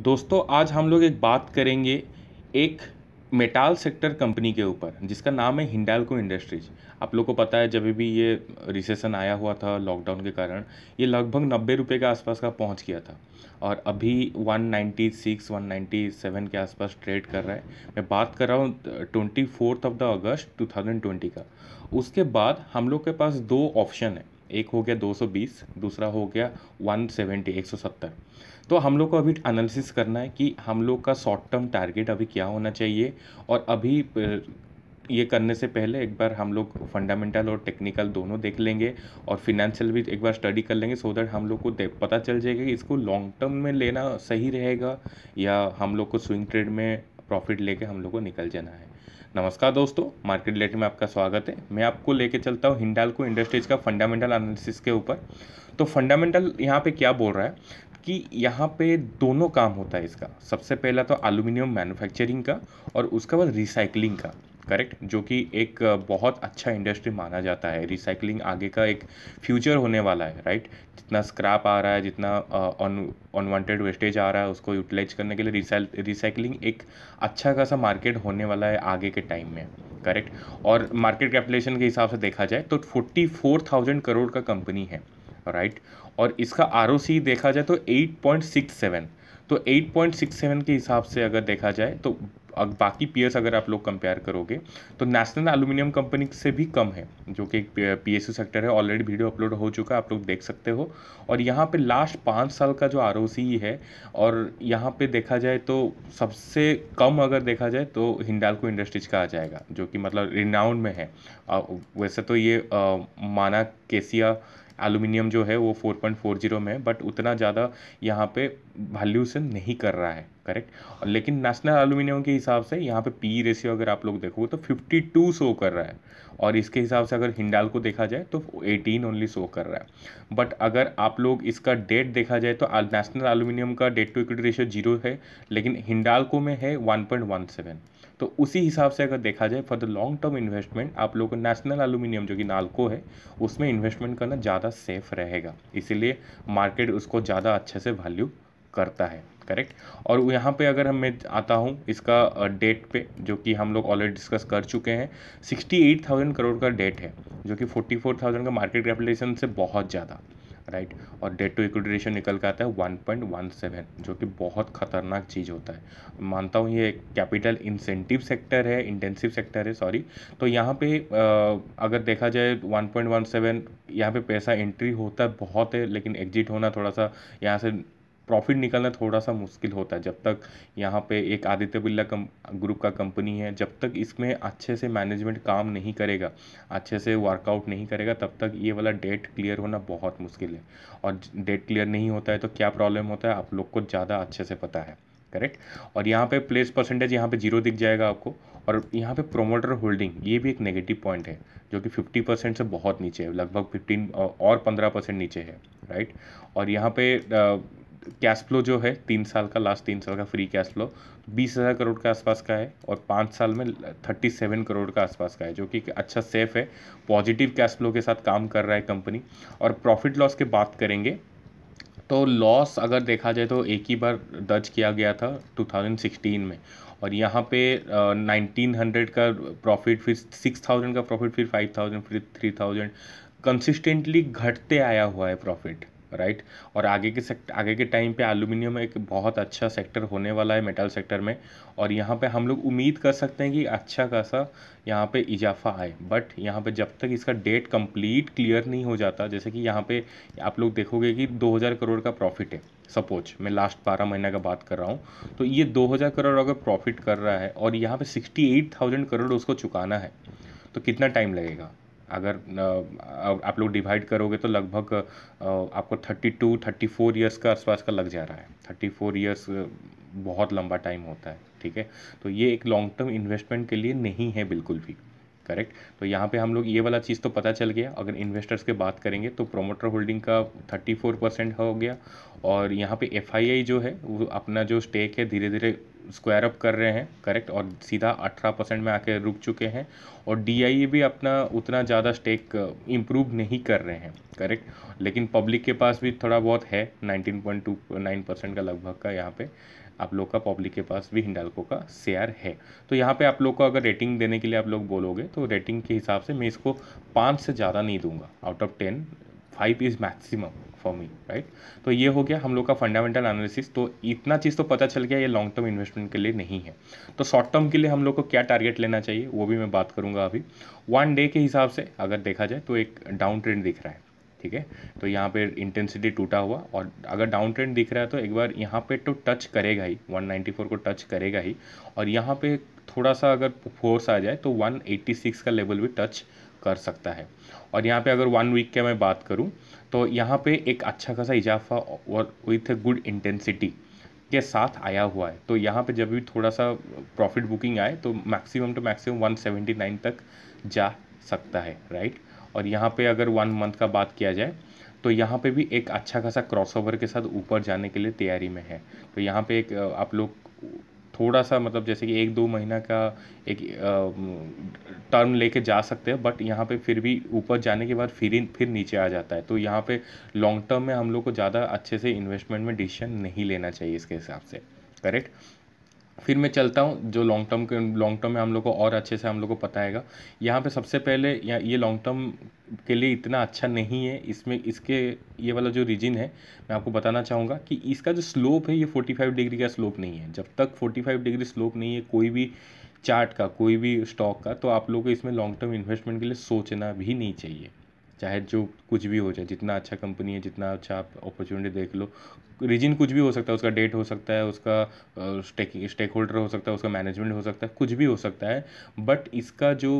दोस्तों आज हम लोग एक बात करेंगे एक मेटाल सेक्टर कंपनी के ऊपर जिसका नाम है हिंडालको इंडस्ट्रीज आप लोग को पता है जब भी ये रिसेशन आया हुआ था लॉकडाउन के कारण ये लगभग नब्बे रुपये के आसपास का पहुंच गया था और अभी 196 197 के आसपास ट्रेड कर रहा है मैं बात कर रहा हूँ twenty fourth of the August 2020 का उसके बाद हम लोग के पास दो ऑप्शन है एक हो गया 220 दूसरा हो गया 170 170 तो हम लोग को अभी एनालिसिस करना है कि हम लोग का शॉर्ट टर्म टारगेट अभी क्या होना चाहिए और अभी ये करने से पहले एक बार हम लोग फंडामेंटल और टेक्निकल दोनों देख लेंगे और फिनेंशियल भी एक बार स्टडी कर लेंगे सो दैट हम लोग को पता चल जाएगा कि इसको लॉन्ग टर्म में लेना सही रहेगा या हम लोग को स्विंग ट्रेड में प्रॉफिट लेके हम लोग को निकल जाना है नमस्कार दोस्तों मार्केट रिलेटेड में आपका स्वागत है मैं आपको लेके चलता हूँ हिंडालको इंडस्ट्रीज का फंडामेंटल एनालिसिस के ऊपर तो फंडामेंटल यहाँ पे क्या बोल रहा है कि यहाँ पे दोनों काम होता है इसका सबसे पहला तो एलुमिनियम मैन्युफैक्चरिंग का और उसके बाद रिसाइकलिंग का करेक्ट जो कि एक बहुत अच्छा इंडस्ट्री माना जाता है रिसाइकलिंग आगे का एक फ्यूचर होने वाला है राइट जितना स्क्रैप आ रहा है जितना अनवांटेड वेस्टेज आ रहा है उसको यूटिलाइज करने के लिए रिसाइकलिंग एक अच्छा खासा मार्केट होने वाला है आगे के टाइम में करेक्ट और मार्केट कैपिटलेशन के हिसाब से देखा जाए तो फोर्टी फोर थाउजेंड करोड़ का कंपनी है राइट और इसका आर देखा जाए तो एट पॉइंट सिक्स सेवन तो 8.67 के हिसाब से अगर देखा जाए तो बाकी पीयर्स अगर आप लोग कंपेयर करोगे तो नेशनल एलुमिनियम कंपनी से भी कम है जो कि पी एस सेक्टर है ऑलरेडी वीडियो अपलोड हो चुका है आप लोग देख सकते हो और यहाँ पे लास्ट पाँच साल का जो आर है और यहाँ पे देखा जाए तो सबसे कम अगर देखा जाए तो हिंडालको इंडस्ट्रीज का आ जाएगा जो कि मतलब रिनाउंड में है वैसे तो ये माना केसिया एलुमिनियम जो है वो 4.40 में है बट उतना ज़्यादा यहाँ पे वैल्यूशन नहीं कर रहा है करेक्ट लेकिन नेशनल एलुमिनियम के हिसाब से यहाँ पे पी रेशियो अगर आप लोग देखोगे तो 52 शो कर रहा है और इसके हिसाब से अगर हिंडाल को देखा जाए तो 18 ओनली शो कर रहा है बट अगर आप लोग इसका डेट देखा जाए तो नेशनल एलुमिनियम का debt to equity ratio zero है लेकिन हिंडालको में है वन तो उसी हिसाब से अगर देखा जाए for the long term investment आप लोगों को नेशनल एलुमिनियम जो कि नालको है उसमें इन्वेस्टमेंट करना ज़्यादा सेफ रहेगा इसीलिए मार्केट उसको ज़्यादा अच्छे से वैल्यू करता है करेक्ट और यहाँ पे अगर हम मैं आता हूँ इसका डेट पे जो कि हम लोग ऑलरेडी डिस्कस कर चुके हैं सिक्सटी एट थाउजेंड करोड़ का डेट है जो कि फोर्टी फोर थाउजेंड का मार्केट कैपिटलाइजेशन से बहुत ज़्यादा राइट और डेट टू इक्विटी रेशियो निकल के आता है 1.17 जो कि बहुत खतरनाक चीज़ होता है मानता हूँ ये कैपिटल इंसेंटिव सेक्टर है इंटेंसिव सेक्टर है सॉरी तो यहाँ पे अगर देखा जाए 1.17 यहाँ पे पैसा एंट्री होता है बहुत है लेकिन एग्जिट होना थोड़ा सा यहाँ से प्रॉफिट निकालना थोड़ा सा मुश्किल होता है जब तक यहाँ पे एक आदित्य बिरला कम ग्रुप का कंपनी है जब तक इसमें अच्छे से मैनेजमेंट काम नहीं करेगा अच्छे से वर्कआउट नहीं करेगा तब तक ये वाला डेट क्लियर होना बहुत मुश्किल है और डेट क्लियर नहीं होता है तो क्या प्रॉब्लम होता है आप लोग को ज़्यादा अच्छे से पता है करेक्ट और यहाँ पे प्लेस परसेंटेज यहाँ पे जीरो दिख जाएगा आपको और यहाँ पे प्रोमोटर होल्डिंग ये भी एक नेगेटिव पॉइंट है जो कि 50 परसेंट से बहुत नीचे है लगभग 15 और 15 परसेंट नीचे है राइट और यहाँ पे कैश फ्लो जो है तीन साल का लास्ट तीन साल का फ्री कैश फ्लो बीस हज़ार करोड़ के आसपास का है और पाँच साल में थर्टी सेवन करोड़ के आसपास का है जो कि अच्छा सेफ है पॉजिटिव कैश फ्लो के साथ काम कर रहा है कंपनी और प्रॉफिट लॉस की बात करेंगे तो लॉस अगर देखा जाए तो एक ही बार दर्ज किया गया था 2016 में और यहाँ पे नाइनटीन हंड्रेड का प्रॉफिट फिर सिक्स थाउजेंड का प्रॉफिट फिर फाइव थाउजेंड फिर थ्री थाउजेंड कंसिस्टेंटली घटते आया हुआ है प्रॉफिट राइट और आगे के सेक्टर आगे के टाइम पे एलुमिनियम एक बहुत अच्छा सेक्टर होने वाला है मेटल सेक्टर में और यहाँ पे हम लोग उम्मीद कर सकते हैं कि अच्छा खासा यहाँ पे इजाफा आए बट यहाँ पे जब तक इसका डेट कंप्लीट क्लियर नहीं हो जाता जैसे कि यहाँ पे आप लोग देखोगे कि 2000 करोड़ का प्रॉफिट है सपोज मैं लास्ट बारह महीने का बात कर रहा हूँ तो ये 2000 करोड़ अगर प्रॉफिट कर रहा है और यहाँ पे 68,000 करोड़ उसको चुकाना है तो कितना टाइम लगेगा अगर आप लोग डिवाइड करोगे तो लगभग आपको 32 34 इयर्स का आसपास का लग जा रहा है 34 इयर्स बहुत लंबा टाइम होता है ठीक है तो ये एक लॉन्ग टर्म इन्वेस्टमेंट के लिए नहीं है बिल्कुल भी करेक्ट तो यहाँ पे हम लोग ये वाला चीज़ तो पता चल गया अगर इन्वेस्टर्स के बात करेंगे तो प्रोमोटर होल्डिंग का 34 परसेंट हो गया और यहाँ पे एफ जो है वो अपना जो स्टेक है धीरे धीरे स्क्वायर अप कर रहे हैं करेक्ट और सीधा अठारह परसेंट में आके रुक चुके हैं और डी e भी अपना उतना ज़्यादा स्टेक इम्प्रूव नहीं कर रहे हैं करेक्ट लेकिन पब्लिक के पास भी थोड़ा बहुत है nineteen point two nine percent का लगभग का यहाँ पे आप लोग का पब्लिक के पास भी हिंडालको का शेयर है तो यहाँ पे आप लोग को अगर रेटिंग देने के लिए आप लोग बोलोगे तो रेटिंग के हिसाब से मैं इसको पाँच से ज़्यादा नहीं दूंगा out of ten five is maximum for me right तो ये हो गया हम लोग का फंडामेंटल एनालिसिस तो इतना चीज़ तो पता चल गया ये लॉन्ग टर्म इन्वेस्टमेंट के लिए नहीं है तो शॉर्ट टर्म के लिए हम लोग को क्या टारगेट लेना चाहिए वो भी मैं बात करूँगा अभी वन डे के हिसाब से अगर देखा जाए तो एक डाउन ट्रेंड दिख रहा है ठीक है तो यहाँ पे इंटेंसिटी टूटा हुआ और अगर डाउन ट्रेंड दिख रहा है तो एक बार यहाँ पे तो टच करेगा ही 194 को टच करेगा ही और यहाँ पे थोड़ा सा अगर फोर्स आ जाए तो 186 का लेवल भी टच कर सकता है और यहाँ पे अगर वन वीक के मैं बात करूँ तो यहाँ पे एक अच्छा खासा इजाफा और विथ ए गुड इंटेंसिटी के साथ आया हुआ है तो यहाँ पे जब भी थोड़ा सा प्रॉफिट बुकिंग आए तो मैक्सिमम टू मैक्सिमम 179 तक जा सकता है राइट और यहाँ पे अगर वन मंथ का बात किया जाए तो यहाँ पे भी एक अच्छा खासा क्रॉसओवर के साथ ऊपर जाने के लिए तैयारी में है तो यहाँ पे एक आप लोग थोड़ा सा मतलब जैसे कि एक दो महीना का एक टर्म लेके जा सकते हैं बट यहाँ पे फिर भी ऊपर जाने के बाद फिर फिर नीचे आ जाता है तो यहाँ पे लॉन्ग टर्म में हम लोग को ज़्यादा अच्छे से इन्वेस्टमेंट में डिसीजन नहीं लेना चाहिए इसके हिसाब से करेक्ट फिर मैं चलता हूँ जो लॉन्ग टर्म के लॉन्ग टर्म में हम लोग को और अच्छे से हम लोग को पता है यहाँ पे सबसे पहले या ये लॉन्ग टर्म के लिए इतना अच्छा नहीं है इसमें इसके ये वाला जो रीजन है मैं आपको बताना चाहूँगा कि इसका जो स्लोप है ये 45 डिग्री का स्लोप नहीं है जब तक 45 डिग्री स्लोप नहीं है कोई भी चार्ट का कोई भी स्टॉक का तो आप लोग को इसमें लॉन्ग टर्म इन्वेस्टमेंट के लिए सोचना भी नहीं चाहिए चाहे जो कुछ भी हो जाए जितना अच्छा कंपनी है जितना अच्छा आप अपॉर्चुनिटी देख लो रीजन कुछ भी हो सकता है उसका डेट हो सकता है उसका स्टेक होल्डर हो सकता है उसका मैनेजमेंट हो सकता है कुछ भी हो सकता है बट इसका जो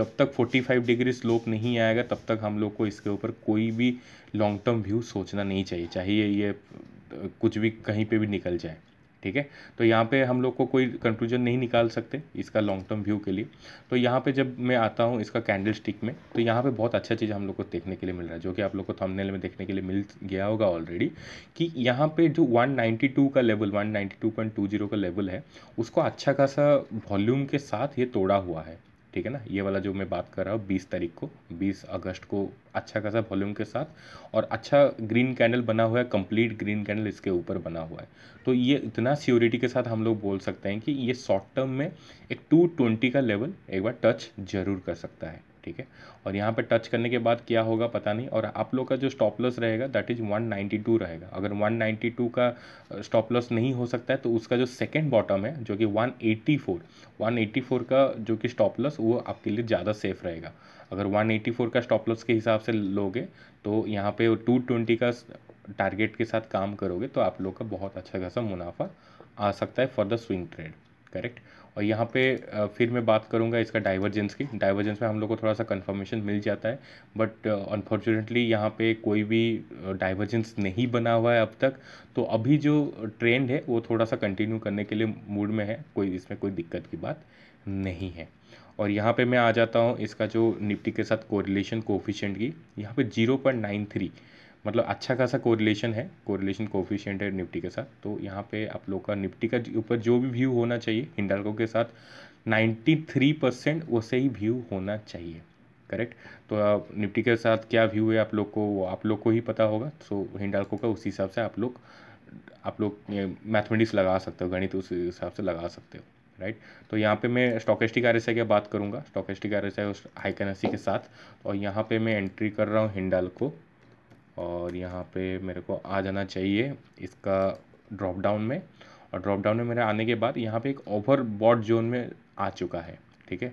जब तक 45 डिग्री स्लोप नहीं आएगा तब तक हम लोग को इसके ऊपर कोई भी लॉन्ग टर्म व्यू सोचना नहीं चाहिए चाहिए ये कुछ भी कहीं पे भी निकल जाए ठीक है तो यहाँ पे हम लोग को कोई कंक्लूजन नहीं निकाल सकते इसका लॉन्ग टर्म व्यू के लिए तो यहाँ पे जब मैं आता हूँ इसका कैंडल स्टिक में तो यहाँ पे बहुत अच्छा चीज़ हम लोग को देखने के लिए मिल रहा है जो कि आप लोग को थंबनेल में देखने के लिए मिल गया होगा ऑलरेडी कि यहाँ पे जो 192 का लेवल 192.20 का लेवल है उसको अच्छा खासा वॉल्यूम के साथ ये तोड़ा हुआ है ठीक है ना ये वाला जो मैं बात कर रहा हूँ बीस तारीख को बीस अगस्त को अच्छा खासा वॉल्यूम के साथ और अच्छा ग्रीन कैंडल बना हुआ है कंप्लीट ग्रीन कैंडल इसके ऊपर बना हुआ है तो ये इतना सियोरिटी के साथ हम लोग बोल सकते हैं कि ये शॉर्ट टर्म में एक टू ट्वेंटी का लेवल एक बार टच जरूर कर सकता है ठीक है और यहाँ पर टच करने के बाद क्या होगा पता नहीं और आप लोग का जो स्टॉप लॉस रहेगा दैट इज़ 192 रहेगा अगर 192 का स्टॉप लॉस नहीं हो सकता है तो उसका जो सेकेंड बॉटम है जो कि 184 184 का जो कि स्टॉप लॉस वो आपके लिए ज़्यादा सेफ रहेगा अगर 184 का स्टॉप लॉस के हिसाब से लोगे तो यहाँ पे 220 का टारगेट के साथ काम करोगे तो आप लोग का बहुत अच्छा खासा मुनाफा आ सकता है for the swing trade correct और यहाँ पे फिर मैं बात करूँगा इसका डाइवर्जेंस की डाइवर्जेंस में हम लोग को थोड़ा सा कंफर्मेशन मिल जाता है बट अनफॉर्चुनेटली यहाँ पे कोई भी डाइवर्जेंस नहीं बना हुआ है अब तक तो अभी जो ट्रेंड है वो थोड़ा सा कंटिन्यू करने के लिए मूड में है कोई इसमें कोई दिक्कत की बात नहीं है और यहाँ पर मैं आ जाता हूँ इसका जो निफ्टी के साथ कोरिलेशन कोफिशेंट की यहाँ पर जीरो पॉइंट नाइन थ्री मतलब अच्छा खासा कोरिलेशन है कोरिलेशन कोफिशियंट है निफ्टी के साथ तो यहाँ पे आप लोग का निफ्टी का ऊपर जो भी व्यू होना चाहिए हिंडालको के साथ 93 परसेंट वैसे ही व्यू होना चाहिए करेक्ट तो आप निफ्टी के साथ क्या व्यू है आप लोग को वो आप लोग को ही पता होगा सो हिंडालको का उसी हिसाब से आप लोग आप लोग मैथमेटिक्स लगा सकते हो गणित उस हिसाब से लगा सकते हो राइट तो यहाँ पे मैं स्टॉकेस्टिक आर एस आई की बात करूँगा stochastic R S I high currency के साथ और यहाँ पे मैं एंट्री कर रहा हूँ हिंडालको और यहाँ पे मेरे को आ जाना चाहिए इसका ड्रॉप डाउन में और ड्रॉप डाउन में मेरे आने के बाद यहाँ पे एक ओवर बॉड जोन में आ चुका है ठीक है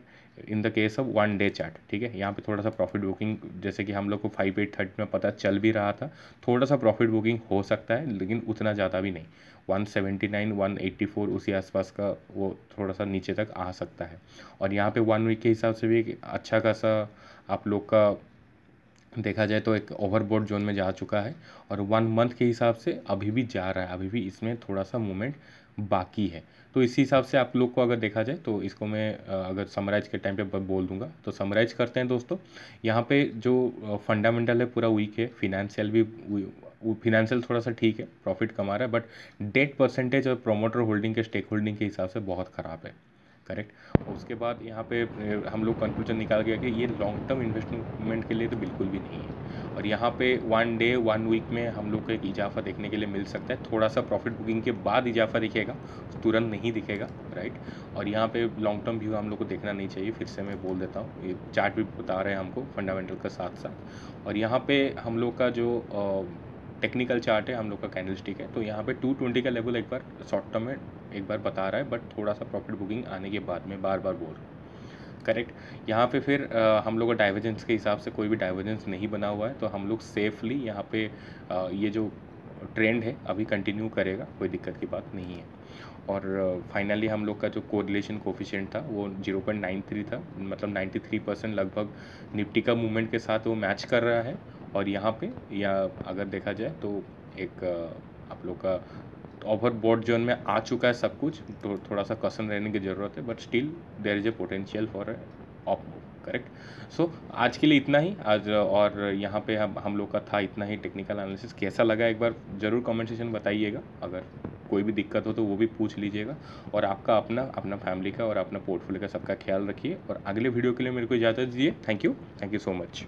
in the case of one day chart ठीक है यहाँ पे थोड़ा सा प्रॉफिट बुकिंग जैसे कि हम लोग को फाइव एट थर्टी में पता चल भी रहा था थोड़ा सा प्रॉफिट बुकिंग हो सकता है लेकिन उतना ज़्यादा भी नहीं one one seventy nine eighty four उसी आसपास का वो थोड़ा सा नीचे तक आ सकता है और यहाँ पे वन वीक के हिसाब से भी एक अच्छा खासा आप लोग का देखा जाए तो एक ओवरबोर्ड जोन में जा चुका है और वन मंथ के हिसाब से अभी भी जा रहा है अभी भी इसमें थोड़ा सा मूवमेंट बाकी है तो इसी हिसाब से आप लोग को अगर देखा जाए तो इसको मैं अगर समराइज के टाइम पे बोल दूंगा तो समराइज करते हैं दोस्तों यहाँ पे जो फंडामेंटल है पूरा वीक है फिनेंशियल भी फिनेंशियल थोड़ा सा ठीक है प्रॉफिट कमा रहा है बट डेट परसेंटेज और प्रोमोटर होल्डिंग के स्टेक होल्डिंग के हिसाब से बहुत ख़राब है करेक्ट और उसके बाद यहाँ पे हम लोग कंक्लूजन निकाल गया कि ये लॉन्ग टर्म इन्वेस्टमेंट के लिए तो बिल्कुल भी नहीं है और यहाँ पे वन डे वन वीक में हम लोग को एक इजाफा देखने के लिए मिल सकता है थोड़ा सा प्रॉफिट बुकिंग के बाद इजाफा दिखेगा तुरंत नहीं दिखेगा राइट और यहाँ पे लॉन्ग टर्म व्यू हम लोग को देखना नहीं चाहिए फिर से मैं बोल देता हूँ ये चार्ट भी बता रहे हैं हमको फंडामेंटल का साथ साथ और यहाँ पर हम लोग का जो टेक्निकल चार्ट है हम लोग का कैंडल स्टिक है तो यहाँ पे 220 का लेवल एक बार शॉर्ट टर्म में एक बार बता रहा है बट थोड़ा सा प्रॉफिट बुकिंग आने के बाद में बार बार बोल रहा हूँ करेक्ट यहाँ पे फिर आ, हम लोग का डाइवर्जेंस के हिसाब से कोई भी डाइवर्जेंस नहीं बना हुआ है तो हम लोग सेफली यहाँ पे आ, ये जो ट्रेंड है अभी कंटिन्यू करेगा कोई दिक्कत की बात नहीं है और फाइनली हम लोग का जो कोरिलेशन कोफिशेंट था वो 0.93 था मतलब 93 परसेंट लगभग निफ्टी का मूवमेंट के साथ वो मैच कर रहा है और यहाँ पे या अगर देखा जाए तो एक आप लोग का ओवर बोर्ड जोन में आ चुका है सब कुछ तो थोड़ा सा कसन रहने की ज़रूरत है but still there is a potential for up correct so आज के लिए इतना ही आज और यहाँ पे हम हम लोग का था इतना ही टेक्निकल एनालिसिस कैसा लगा एक बार ज़रूर कमेंट सेशन बताइएगा अगर कोई भी दिक्कत हो तो वो भी पूछ लीजिएगा और आपका अपना अपना फैमिली का और अपना पोर्टफोलियो का सबका ख्याल रखिए और अगले वीडियो के लिए मेरे को इजाज़त दीजिए thank you thank you so much